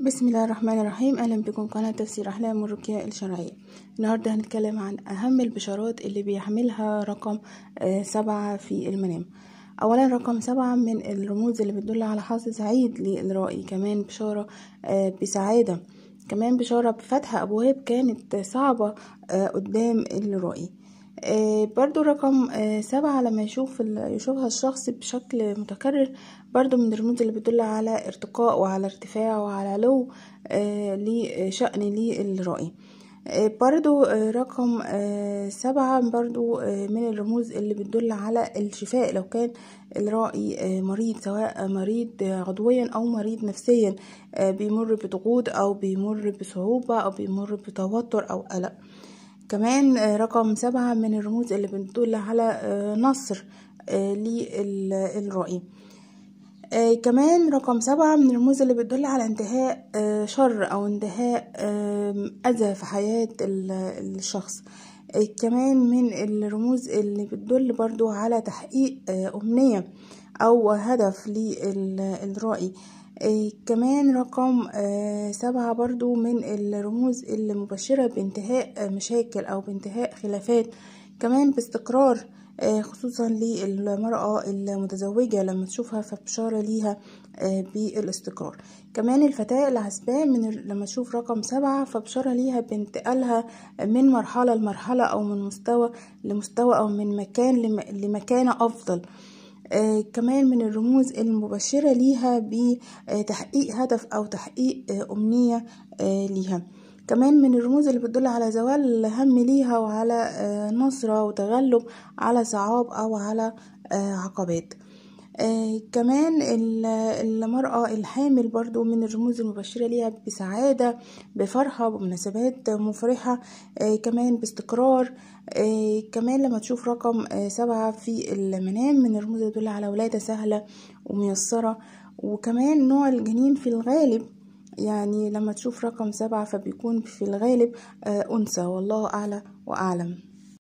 بسم الله الرحمن الرحيم اهلا بكم قناه تفسير احلام الرقيه الشرعيه النهارده هنتكلم عن اهم البشارات اللي بيحملها رقم سبعة في المنام اولا رقم سبعة من الرموز اللي بتدل على حظ سعيد للرائي كمان بشاره بسعاده كمان بشاره بفتح ابواب كانت صعبه قدام الرائي آه، برضو رقم آه، سبعة لما يشوف يشوفها الشخص بشكل متكرر برضو من الرموز اللي بتدل على ارتقاء وعلى ارتفاع وعلى علو آه، لشأن للرأي برضو رقم سبعة برضو من الرموز اللي بتدل على الشفاء لو كان الرأي مريض سواء مريض عضويا أو مريض نفسيا بيمر بضغوط أو بيمر بصعوبة أو بيمر بتوتر أو قلق كمان آه، رقم سبعة من الرموز اللي بتدل على آه، نصر آه، للرأي كمان رقم سبعة من الرموز اللي بتدل على انتهاء شر أو انتهاء أذى في حياة الشخص آه، كمان من الرموز اللي بتدل برضو على تحقيق آه، أمنية أو هدف للرائي آه، كمان رقم سبعة برضو من الرموز اللي مبشرة بانتهاء مشاكل أو بانتهاء خلافات كمان باستقرار آه، خصوصا للمرأة المتزوجة لما تشوفها فبشارة ليها آه، بالاستقرار كمان الفتاة العزباء من لما تشوف رقم سبعة فبشارة ليها بانتقالها من مرحلة لمرحلة أو من مستوى لمستوى أو من مكان لمكانة أفضل آه كمان من الرموز المبشرة ليها بتحقيق هدف أو تحقيق آه أمنية آه ليها كمان من الرموز اللي بتدل على زوال الهم ليها وعلى آه، نصرة وتغلب على صعاب أو على آه، عقبات آه كمان المرأة الحامل برضو من الرموز المبشرة ليها بسعادة بفرحة بمناسبات مفرحة آه كمان باستقرار آه كمان لما تشوف رقم آه، سبعة في المنام من الرموز اللي على ولادة سهلة وميسرة وكمان نوع الجنين في الغالب يعني لما تشوف رقم سبعة فبيكون في الغالب آه، أنثى والله أعلى وأعلم